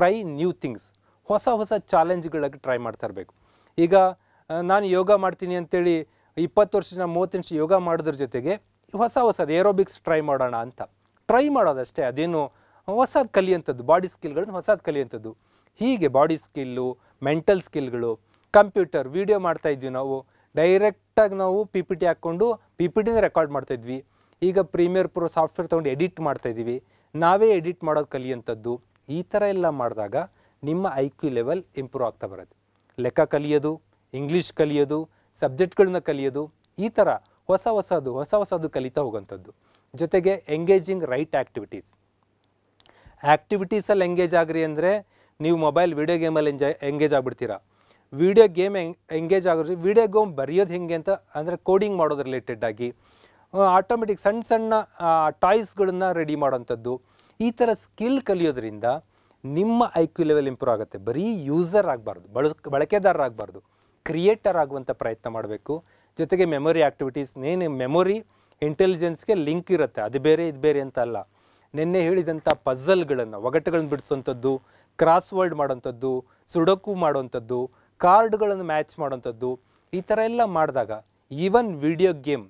try new things ಹೊಸ ಹೊಸ ಚಾಲೆಂಜ್ಗಳಾಗಿ try ಮಾಡ್ತಾ ಇರಬೇಕು ಈಗ ನಾನು ಯೋಗ ಮಾಡ್ತೀನಿ ಅಂತೇಳಿ ಇಪ್ಪತ್ತು ವರ್ಷ ಮೂವತ್ತು ನಿಮಿಷ ಯೋಗ ಮಾಡೋದ್ರ ಜೊತೆಗೆ ಹೊಸ ಹೊಸದು ಏರೋಬಿಕ್ಸ್ ಟ್ರೈ ಮಾಡೋಣ ಅಂತ ಟ್ರೈ ಮಾಡೋದಷ್ಟೇ ಅದೇನು ಹೊಸದು ಕಲಿಯುವಂಥದ್ದು ಬಾಡಿ ಸ್ಕಿಲ್ಗಳನ್ನ ಹೊಸದು ಕಲಿಯುವಂಥದ್ದು ಹೀಗೆ ಬಾಡಿ ಸ್ಕಿಲ್ಲು ಮೆಂಟಲ್ ಸ್ಕಿಲ್ಗಳು ಕಂಪ್ಯೂಟರ್ ವೀಡಿಯೋ ಮಾಡ್ತಾಯಿದ್ವಿ ನಾವು ಡೈರೆಕ್ಟಾಗಿ ನಾವು ಪಿ ಪಿ ಟಿ ಹಾಕ್ಕೊಂಡು ಪಿ ಪಿ ಟಿನೇ ರೆಕಾರ್ಡ್ ಮಾಡ್ತಾಯಿದ್ವಿ ಈಗ ಪ್ರೀಮಿಯರ್ ಪ್ರೋ ಸಾಫ್ಟ್ವೇರ್ ತೊಗೊಂಡು ಎಡಿಟ್ ಮಾಡ್ತಾಯಿದ್ದೀವಿ ನಾವೇ ಎಡಿಟ್ ಮಾಡೋದು ಕಲಿಯುವಂಥದ್ದು ಈ ಥರ ಎಲ್ಲ ಮಾಡಿದಾಗ ನಿಮ್ಮ ಐ ಕ್ಯೂ ಲೆವೆಲ್ ಇಂಪ್ರೂವ್ ಆಗ್ತಾ ಬರುತ್ತೆ ಲೆಕ್ಕ ಕಲಿಯೋದು ಇಂಗ್ಲೀಷ್ ಕಲಿಯೋದು ಸಬ್ಜೆಕ್ಟ್ಗಳನ್ನ ಕಲಿಯೋದು ಈ ಥರ ಹೊಸ ಹೊಸದು ಹೊಸ ಹೊಸದು ಕಲಿತಾ ಹೋಗೋಂಥದ್ದು ಜೊತೆಗೆ ಎಂಗೇಜಿಂಗ್ ರೈಟ್ ಆ್ಯಕ್ಟಿವಿಟೀಸ್ ಆ್ಯಕ್ಟಿವಿಟೀಸಲ್ಲಿ ಎಂಗೇಜ್ ಆಗ್ರಿ ಅಂದರೆ ನೀವು ಮೊಬೈಲ್ ವೀಡಿಯೋ ಗೇಮಲ್ಲಿ ಎಂಜ ಎಂಗೇಜ್ ಆಗಿಬಿಡ್ತೀರಾ ವೀಡಿಯೋ ಗೇಮ್ ಎಂಗೇಜ್ ಆಗೋದ್ರೆ ವೀಡಿಯೋ ಗೇಮ್ ಬರೆಯೋದು ಹೆಂಗೆ ಅಂತ ಅಂದರೆ ಕೋಡಿಂಗ್ ಮಾಡೋದು ರಿಲೇಟೆಡ್ ಆಗಿ ಆಟೋಮೆಟಿಕ್ ಸಣ್ಣ ಸಣ್ಣ ಟಾಯ್ಸ್ಗಳನ್ನ ರೆಡಿ ಮಾಡೋಂಥದ್ದು ಈ ಥರ ಸ್ಕಿಲ್ ಕಲಿಯೋದ್ರಿಂದ ನಿಮ್ಮ ಐ ಕ್ಯೂ ಲೆವೆಲ್ ಇಂಪ್ರೂವ್ ಆಗುತ್ತೆ ಬರೀ ಯೂಸರ್ ಆಗಬಾರ್ದು ಬಳಕೆದಾರ ಬಳಕೆದಾರರಾಗಬಾರ್ದು ಕ್ರಿಯೇಟರ್ ಆಗುವಂಥ ಪ್ರಯತ್ನ ಮಾಡಬೇಕು ಜೊತೆಗೆ ಮೆಮೊರಿ ಆ್ಯಕ್ಟಿವಿಟೀಸ್ ನೇನು ಮೆಮೊರಿ ಇಂಟೆಲಿಜೆನ್ಸ್ಗೆ ಲಿಂಕ್ ಇರುತ್ತೆ ಅದು ಬೇರೆ ಇದು ಬೇರೆ ಅಂತ ಅಲ್ಲ ನಿನ್ನೆ ಹೇಳಿದಂಥ ಪಝಲ್ಗಳನ್ನು ಒಗಟುಗಳನ್ನು ಬಿಡಿಸುವಂಥದ್ದು ಕ್ರಾಸ್ ವರ್ಡ್ ಮಾಡೋಂಥದ್ದು ಸುಡಕು ಮಾಡುವಂಥದ್ದು ಕಾರ್ಡ್ಗಳನ್ನು ಮ್ಯಾಚ್ ಮಾಡೋಂಥದ್ದು ಈ ಥರ ಎಲ್ಲ ಮಾಡಿದಾಗ even video game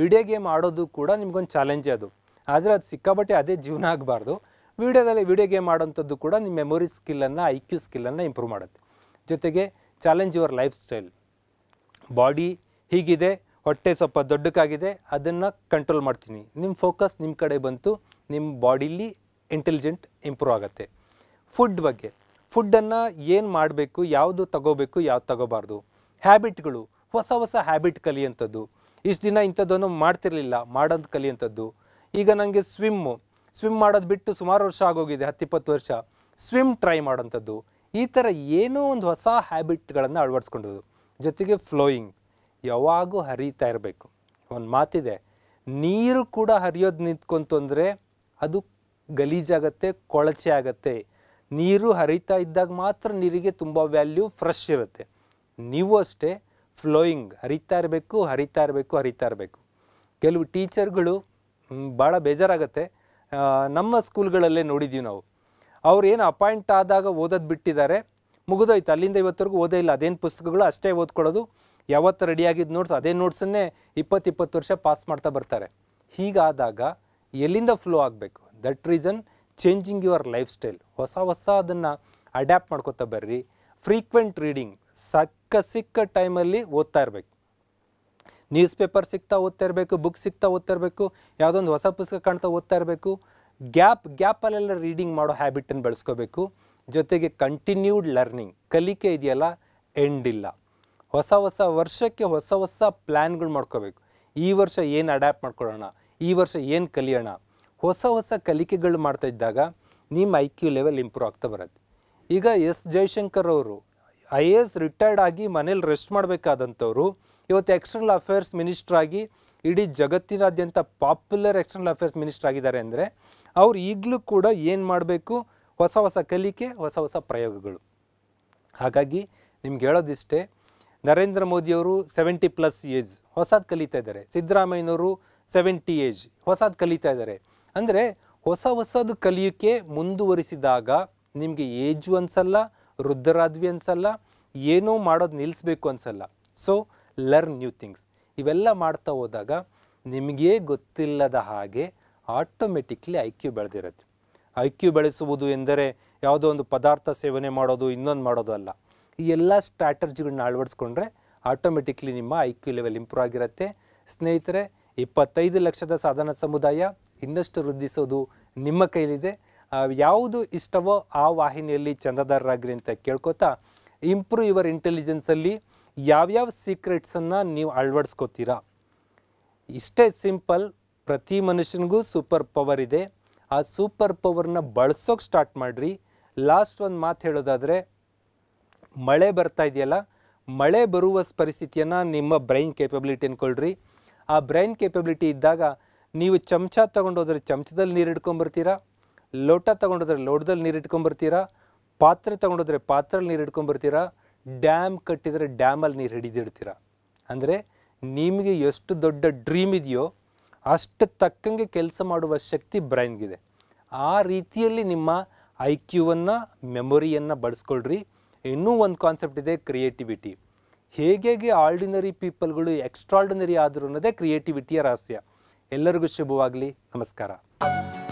video game ಆಡೋದು ಕೂಡ ನಿಮ್ಗೊಂದು ಚಾಲೆಂಜೇ ಅದು ಆದರೆ ಅದು ಸಿಕ್ಕಾಬಟ್ಟೆ ಅದೇ ಜೀವನ ಆಗಬಾರ್ದು ವೀಡಿಯೋದಲ್ಲಿ ವೀಡಿಯೋ ಗೇಮ್ ಆಡೋಂಥದ್ದು ಕೂಡ ನಿಮ್ಮ ಮೆಮೊರಿ ಸ್ಕಿಲ್ಲನ್ನು ಐ ಕ್ಯೂ ಸ್ಕಿಲ್ಲನ್ನು ಇಂಪ್ರೂವ್ ಮಾಡುತ್ತೆ ಜೊತೆಗೆ challenge your lifestyle body ಹೀಗಿದೆ ಹೊಟ್ಟೆ ಸ್ವಲ್ಪ ದೊಡ್ಡಕ್ಕಾಗಿದೆ ಅದನ್ನು ಕಂಟ್ರೋಲ್ ಮಾಡ್ತೀನಿ ನಿಮ್ಮ ಫೋಕಸ್ ನಿಮ್ಮ ಕಡೆ ಬಂತು ನಿಮ್ಮ ಬಾಡಿಲಿ ಇಂಟೆಲಿಜೆಂಟ್ ಇಂಪ್ರೂವ್ ಆಗುತ್ತೆ ಫುಡ್ ಬಗ್ಗೆ ಫುಡ್ಡನ್ನು ಏನು ಮಾಡಬೇಕು ಯಾವುದು ತಗೋಬೇಕು ಯಾವ್ದು ತಗೋಬಾರ್ದು ಹ್ಯಾಬಿಟ್ಗಳು ಹೊಸ ಹೊಸ ಹ್ಯಾಬಿಟ್ ಕಲಿಯುವಂಥದ್ದು ಇಷ್ಟು ದಿನ ಇಂಥದ್ದನ್ನು ಮಾಡ್ತಿರಲಿಲ್ಲ ಮಾಡೋದು ಕಲಿಯುವಂಥದ್ದು ಈಗ ನನಗೆ ಸ್ವಿಮ್ಮು ಸ್ವಿಮ್ ಮಾಡೋದು ಬಿಟ್ಟು ಸುಮಾರು ವರ್ಷ ಆಗೋಗಿದೆ ಹತ್ತಿಪ್ಪತ್ತು ವರ್ಷ ಸ್ವಿಮ್ ಟ್ರೈ ಮಾಡೋಂಥದ್ದು ಈ ಥರ ಏನೋ ಒಂದು ಹೊಸ ಹ್ಯಾಬಿಟ್ಗಳನ್ನು ಅಳವಡಿಸ್ಕೊಂಡಿದ್ದು ಜೊತೆಗೆ ಫ್ಲೋಯಿಂಗ್ ಯಾವಾಗೂ ಹರಿತಾ ಇರಬೇಕು ಒಂದು ಮಾತಿದೆ ನೀರು ಕೂಡ ಹರಿಯೋದು ನಿಂತ್ಕೊಂತಂದರೆ ಅದು ಗಲೀಜಾಗತ್ತೆ ಕೊಳಚೆ ಆಗುತ್ತೆ ನೀರು ಹರಿತಾ ಇದ್ದಾಗ ಮಾತ್ರ ನೀರಿಗೆ ತುಂಬ ವ್ಯಾಲ್ಯೂ ಫ್ರೆಶ್ ಇರುತ್ತೆ ನೀವು ಅಷ್ಟೇ ಫ್ಲೋಯಿಂಗ್ ಹರಿತಾ ಇರಬೇಕು ಹರಿತಾ ಇರಬೇಕು ಹರಿತಾ ಇರಬೇಕು ಕೆಲವು ಟೀಚರ್ಗಳು ಭಾಳ ಬೇಜಾರಾಗುತ್ತೆ ನಮ್ಮ ಸ್ಕೂಲ್ಗಳಲ್ಲೇ ನೋಡಿದ್ದೀವಿ ನಾವು ಅವ್ರು ಏನು ಅಪಾಯಿಂಟ್ ಆದಾಗ ಓದೋದು ಬಿಟ್ಟಿದ್ದಾರೆ ಮುಗಿದೋಯ್ತು ಅಲ್ಲಿಂದ ಇವತ್ತರೆಗೂ ಓದೇ ಇಲ್ಲ ಅದೇನು ಪುಸ್ತಕಗಳು ಅಷ್ಟೇ ಓದ್ಕೊಳ್ಳೋದು ಯಾವತ್ತು ರೆಡಿಯಾಗಿದ್ದು ನೋಟ್ಸ್ ಅದೇ ನೋಟ್ಸನ್ನೇ ಇಪ್ಪತ್ತಿಪ್ಪತ್ತು ವರ್ಷ ಪಾಸ್ ಮಾಡ್ತಾ ಬರ್ತಾರೆ ಹೀಗಾದಾಗ ಎಲ್ಲಿಂದ ಫ್ಲೋ ಆಗಬೇಕು that reason changing your lifestyle ಹೊಸ ಹೊಸ ಅದನ್ನು ಅಡ್ಯಾಪ್ಟ್ ಮಾಡ್ಕೋತಾ ಬರ್ರಿ ಫ್ರೀಕ್ವೆಂಟ್ ರೀಡಿಂಗ್ ಸಕ್ಕ ಸಿಕ್ಕ ಟೈಮಲ್ಲಿ ಓದ್ತಾ ಇರಬೇಕು ನ್ಯೂಸ್ ಪೇಪರ್ ಸಿಗ್ತಾ ಓದ್ತಾ ಇರಬೇಕು ಬುಕ್ ಸಿಗ್ತಾ ಓದ್ತಾ ಇರಬೇಕು ಯಾವುದೊಂದು ಹೊಸ ಪುಸ್ತಕ ಕಾಣ್ತಾ ಓದ್ತಾ ಇರಬೇಕು ಗ್ಯಾಪ್ ಗ್ಯಾಪಲ್ಲೆಲ್ಲ ರೀಡಿಂಗ್ ಮಾಡೋ ಹ್ಯಾಬಿಟನ್ನು ಬೆಳೆಸ್ಕೋಬೇಕು ಜೊತೆಗೆ ಕಂಟಿನ್ಯೂಡ್ ಲರ್ನಿಂಗ್ ಕಲಿಕೆ ಇದೆಯಲ್ಲ ಎಂಡ್ ಇಲ್ಲ ಹೊಸ ಹೊಸ ವರ್ಷಕ್ಕೆ ಹೊಸ ಹೊಸ ಪ್ಲ್ಯಾನ್ಗಳು ಮಾಡ್ಕೋಬೇಕು ಈ ವರ್ಷ ಏನು ಅಡ್ಯಾಪ್ಟ್ ಮಾಡ್ಕೊಳ್ಳೋಣ ಈ ವರ್ಷ ಏನು ಕಲಿಯೋಣ ಹೊಸ ಹೊಸ ಕಲಿಕೆಗಳು ಮಾಡ್ತಾ ಇದ್ದಾಗ ನಿಮ್ಮ ಐ ಕ್ಯೂ ಲೆವೆಲ್ ಇಂಪ್ರೂವ್ ಆಗ್ತಾ ಬರುತ್ತೆ ಈಗ ಎಸ್ ಜಯಶಂಕರ್ ಅವರು ಐ ಎ ಎಸ್ ರಿಟೈರ್ಡ್ ಆಗಿ ಮನೇಲಿ ರೆಸ್ಟ್ ಮಾಡಬೇಕಾದಂಥವ್ರು ಇವತ್ತು ಎಕ್ಸ್ಟರ್ನಲ್ ಅಫೇರ್ಸ್ ಮಿನಿಸ್ಟರ್ ಆಗಿ ಇಡೀ ಜಗತ್ತಿನಾದ್ಯಂತ ಪಾಪ್ಯುಲರ್ ಎಕ್ಸ್ಟರ್ನಲ್ ಅಫೇರ್ಸ್ ಮಿನಿಸ್ಟರ್ ಆಗಿದ್ದಾರೆ ಅಂದರೆ ಅವ್ರು ಈಗಲೂ ಕೂಡ ಏನು ಮಾಡಬೇಕು ಹೊಸ ಹೊಸ ಕಲಿಕೆ ಹೊಸ ಹೊಸ ಪ್ರಯೋಗಗಳು ಹಾಗಾಗಿ ನಿಮ್ಗೆ ಹೇಳೋದಿಷ್ಟೇ ನರೇಂದ್ರ ಮೋದಿಯವರು ಸೆವೆಂಟಿ ಪ್ಲಸ್ ಏಜ್ ಹೊಸದು ಕಲಿತಾ ಇದ್ದಾರೆ ಸಿದ್ದರಾಮಯ್ಯನವರು ಸೆವೆಂಟಿ ಏಜ್ ಹೊಸದು ಕಲಿತಾ ಇದ್ದಾರೆ ಅಂದರೆ ಹೊಸ ಹೊಸದು ಕಲಿಯೋಕ್ಕೆ ಮುಂದುವರಿಸಿದಾಗ ನಿಮಗೆ ಏಜು ಅನಿಸಲ್ಲ ವೃದ್ಧರಾದ್ವಿ ಅನಿಸಲ್ಲ ಏನೋ ಮಾಡೋದು ನಿಲ್ಲಿಸ್ಬೇಕು ಅನಿಸಲ್ಲ ಸೊ ಲರ್ನ್ ನ್ಯೂ ಥಿಂಗ್ಸ್ ಇವೆಲ್ಲ ಮಾಡ್ತಾ ಹೋದಾಗ ನಿಮಗೇ ಗೊತ್ತಿಲ್ಲದ ಹಾಗೆ ಆಟೋಮೆಟಿಕ್ಲಿ ಐ ಕ್ಯೂ ಬೆಳೆದಿರುತ್ತೆ ಐ ಕ್ಯೂ ಬೆಳೆಸುವುದು ಎಂದರೆ ಯಾವುದೋ ಒಂದು ಪದಾರ್ಥ ಸೇವನೆ ಮಾಡೋದು ಇನ್ನೊಂದು ಮಾಡೋದು ಅಲ್ಲ ಈ ಎಲ್ಲ ಸ್ಟ್ರಾಟರ್ಜಿಗಳನ್ನ ಅಳವಡಿಸ್ಕೊಂಡ್ರೆ ಆಟೋಮೆಟಿಕ್ಲಿ ನಿಮ್ಮ ಐ ಕ್ಯೂ ಲೆವೆಲ್ ಇಂಪ್ರೂವ್ ಆಗಿರುತ್ತೆ ಸ್ನೇಹಿತರೆ ಇಪ್ಪತ್ತೈದು ಲಕ್ಷದ ಸಾಧನ ಸಮುದಾಯ ಇನ್ನಷ್ಟು ವೃದ್ಧಿಸೋದು ನಿಮ್ಮ ಕೈಲಿದೆ ಯಾವುದು ಇಷ್ಟವೋ ಆ ವಾಹಿನಿಯಲ್ಲಿ ಚಂದದಾರರಾಗಿರಿ ಅಂತ ಕೇಳ್ಕೊತಾ ಇಂಪ್ರೂವ್ ಯುವರ್ ಇಂಟೆಲಿಜೆನ್ಸಲ್ಲಿ ಯಾವ್ಯಾವ ಸೀಕ್ರೆಟ್ಸನ್ನು ನೀವು ಅಳವಡಿಸ್ಕೋತೀರಾ ಇಷ್ಟೇ ಸಿಂಪಲ್ ಪ್ರತಿ ಮನುಷ್ಯನಿಗೂ ಸೂಪರ್ ಪವರ್ ಇದೆ ಆ ಸೂಪರ್ ಪವರ್ನ ಬಳಸೋಕೆ ಸ್ಟಾರ್ಟ್ ಮಾಡಿರಿ ಲಾಸ್ಟ್ ಒಂದು ಮಾತು ಹೇಳೋದಾದರೆ ಮಳೆ ಬರ್ತಾ ಇದೆಯಲ್ಲ ಮಳೆ ಬರುವ ಪರಿಸ್ಥಿತಿಯನ್ನು ನಿಮ್ಮ ಬ್ರೈನ್ ಕೇಪಬಿಲಿಟಿ ಅಂದ್ಕೊಳ್ರಿ ಆ ಬ್ರೈನ್ ಕೇಪಬಿಲಿಟಿ ಇದ್ದಾಗ ನೀವು ಚಮಚ ತೊಗೊಂಡೋದ್ರೆ ಚಮಚದಲ್ಲಿ ನೀರು ಇಟ್ಕೊಂಬರ್ತೀರಾ ಲೋಟ ತೊಗೊಂಡೋದ್ರೆ ಲೋಟದಲ್ಲಿ ನೀರು ಇಟ್ಕೊಂಬರ್ತೀರಾ ಪಾತ್ರೆ ತೊಗೊಂಡೋದ್ರೆ ಪಾತ್ರೆಲಿ ನೀರು ಇಟ್ಕೊಂಬರ್ತೀರಾ ಡ್ಯಾಮ್ ಕಟ್ಟಿದರೆ ಡ್ಯಾಮಲ್ಲಿ ನೀರು ಹಿಡಿದಿಡ್ತೀರ ಅಂದರೆ ನಿಮಗೆ ಎಷ್ಟು ದೊಡ್ಡ ಡ್ರೀಮ್ ಇದೆಯೋ ಅಷ್ಟು ತಕ್ಕಂಗೆ ಕೆಲಸ ಮಾಡುವ ಶಕ್ತಿ ಬ್ರೈನ್ಗಿದೆ ಆ ರೀತಿಯಲ್ಲಿ ನಿಮ್ಮ ಐ ಕ್ಯೂವನ್ನು ಮೆಮೊರಿಯನ್ನು ಬಳಸ್ಕೊಳ್ರಿ ಇನ್ನೂ ಒಂದು ಕಾನ್ಸೆಪ್ಟ್ ಇದೆ ಕ್ರಿಯೇಟಿವಿಟಿ ಹೇಗೆ ಆರ್ಡಿನರಿ ಪೀಪಲ್ಗಳು ಎಕ್ಸ್ಟ್ರಾರ್ಡಿನರಿ ಆದರೂ ಅನ್ನೋದೇ ಕ್ರಿಯೇಟಿವಿಟಿಯ ರಹಸ್ಯ ಎಲ್ಲರಿಗೂ ಶುಭವಾಗಲಿ ನಮಸ್ಕಾರ